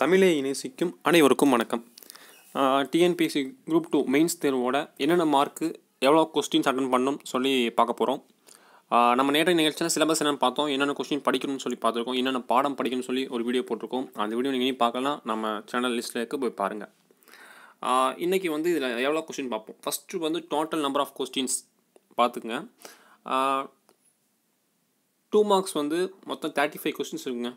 தமிழை நேசிக்கும் அனைவருக்கும் வணக்கம் டிஎன்பிஎஸ்சி குரூப் டூ மெயின்ஸ் தேர்வோட என்னென்ன மார்க்கு எவ்வளோ கொஸ்டின்ஸ் அட்டன் பண்ணும் சொல்லி பார்க்க போகிறோம் நம்ம நேற்றைய நிகழ்ச்சியில் சிலபஸ் என்னென்னு பார்த்தோம் என்னென்ன கொஸ்டின் படிக்கணும்னு சொல்லி பார்த்துருக்கோம் என்னென்ன பாடம் படிக்கணும்னு சொல்லி ஒரு வீடியோ போட்டிருக்கோம் அந்த வீடியோ நீங்கள் இனி பார்க்கலாம் நம்ம சேனல் லிஸ்ட்டில் போய் பாருங்கள் இன்றைக்கி வந்து இதில் எவ்வளோ கொஸ்டின் பார்ப்போம் ஃபஸ்ட்டு வந்து டோட்டல் நம்பர் ஆஃப் கொஸ்டின்ஸ் பார்த்துக்குங்க டூ மார்க்ஸ் வந்து மொத்தம் தேர்ட்டி ஃபைவ் கொஸ்டின்ஸ் இருக்குங்க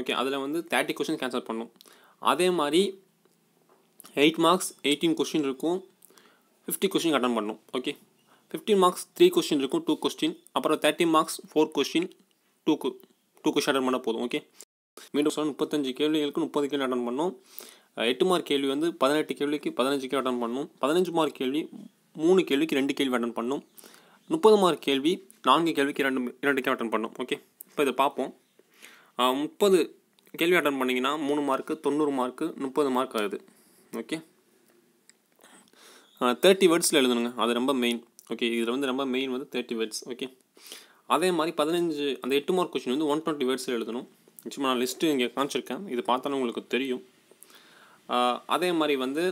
ஓகே அதில் வந்து தேர்ட்டி கொஷின் கேன்சல் பண்ணும் அதே மாதிரி எயிட் மார்க்ஸ் எயிட்டீன் கொஷின் இருக்கும் ஃபிஃப்டி கொஷின் அட்டன் பண்ணும் okay fifteen marks three question இருக்கும் டூ கொஸ்டின் அப்புறம் thirty marks four question two two question attend பண்ணால் போதும் ஓகே மீண்டும் சொல்ல முப்பத்தஞ்சு கேள்விகளுக்கு முப்பது கேள்வி அட்டன் பண்ணும் எட்டு மார்க் கேள்வி வந்து பதினெட்டு கேள்விக்கு பதினஞ்சு கேள்வி அட்டன் பண்ணும் பதினஞ்சு மார்க் கேள்வி மூணு கேள்விக்கு ரெண்டு கேள்வி அட்டன் பண்ணும் முப்பது மார்க் கேள்வி நான்கு கேள்விக்கு ரெண்டு இரண்டு கேள்வி அட்டன் பண்ணும் ஓகே இப்போ இதை பார்ப்போம் முப்பது கேள்வி அட்டன் பண்ணிங்கன்னா மூணு மார்க்கு தொண்ணூறு மார்க்கு முப்பது மார்க் ஆகுது ஓகே தேர்ட்டி வேர்ட்ஸில் எழுதணுங்க அது ரொம்ப மெயின் ஓகே இதில் வந்து ரொம்ப மெயின் வந்து தேர்ட்டி வேர்ட்ஸ் ஓகே அதே மாதிரி பதினஞ்சு அந்த எட்டு மார்க் கொஷின் வந்து ஒன் டுவெண்ட்டி வேர்ட்ஸில் எழுதணும் நிச்சயமாக நான் லிஸ்ட்டு இங்கே காமிச்சிருக்கேன் இது பார்த்தாலும் உங்களுக்கு தெரியும் அதே மாதிரி வந்து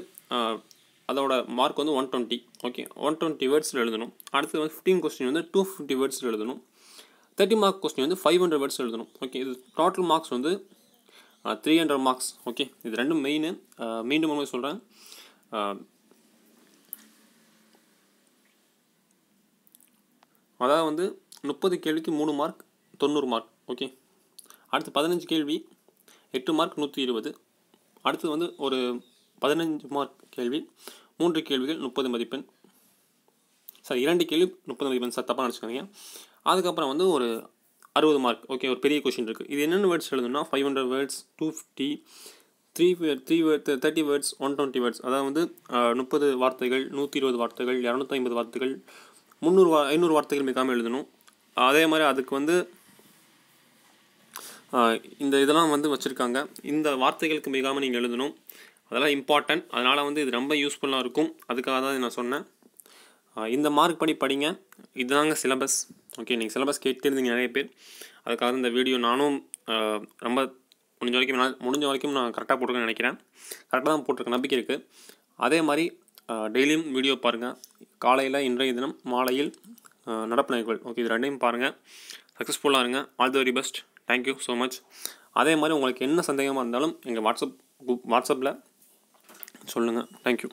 அதோட மார்க் வந்து one twenty okay one twenty வேர்ட்ஸில் எழுதணும் அடுத்து வந்து ஃபிஃப்டீன் கொஸ்டின் வந்து டூ ஃபிஃப்டி வேர்ட்ஸில் எழுதணும் தேர்ட்டி மார்க் கொஸ்டின் வந்து ஃபைவ் ஹண்ட்ரட் வேர்ட்ஸ் எழுதணும் ஓகே இது டோட்டல் மார்க்ஸ் வந்து த்ரீ ஹண்ட்ரட் மார்க்ஸ் ஓகே இது ரெண்டும் மெயின் uh, மீண்டும் ஒன்று சொல்கிறேன் uh, அதாவது வந்து முப்பது கேள்விக்கு மூணு மார்க் தொண்ணூறு மார்க் ஓகே அடுத்து பதினஞ்சு கேள்வி எட்டு மார்க் நூற்றி இருபது அடுத்தது வந்து ஒரு பதினஞ்சு மார்க் கேள்வி மூன்று கேள்விகள் முப்பது மதிப்பெண் சார் இரண்டு கேள்வி முப்பது மதிப்பெண் சார் தப்பாக நினச்சிக்கோங்க அதுக்கப்புறம் வந்து ஒரு அறுபது மார்க் ஓகே ஒரு பெரிய கொஷின் இருக்குது இது என்னென்ன வேர்ட்ஸ் எழுதுனா five hundred words two fifty three three word thirty words one twenty words அதாவது வந்து முப்பது வார்த்தைகள் நூற்றி இருபது வார்த்தைகள் இரநூத்தி ஐம்பது வார்த்தைகள் முந்நூறு வா ஐநூறு வார்த்தைகள் மிகாமல் எழுதணும் அதே மாதிரி அதுக்கு வந்து இந்த இதெல்லாம் வந்து வச்சுருக்காங்க இந்த வார்த்தைகளுக்கு மிகாமல் நீங்கள் எழுதணும் அதெல்லாம் இம்பார்ட்டன்ட் அதனால் வந்து இது ரொம்ப யூஸ்ஃபுல்லாக இருக்கும் அதுக்காக தான் நான் சொன்னேன் இந்த மார்க் படி படிங்க இதுதாங்க சிலபஸ் ஓகே நீங்கள் சிலபஸ் கேட்டுருந்தீங்க நிறைய பேர் அதுக்காக இந்த வீடியோ நானும் ரொம்ப முடிஞ்ச வரைக்கும் நான் முடிஞ்ச வரைக்கும் நான் கரெக்டாக போட்டிருக்கேன்னு நினைக்கிறேன் கரெக்டாக தான் போட்டிருக்க நம்பிக்கை இருக்குது அதே மாதிரி டெய்லியும் வீடியோ பாருங்கள் காலையில் இன்றைய தினம் மாலையில் நடப்பு நாய்கள் ஓகே இது ரெண்டையும் பாருங்கள் சக்ஸஸ்ஃபுல்லாக இருங்க all the very best thank you so much அதே மாதிரி உங்களுக்கு என்ன சந்தேகமாக இருந்தாலும் எங்கள் வாட்ஸ்அப் குரூப் வாட்ஸ்அப்பில் சொல்லுங்கள் தேங்க்யூ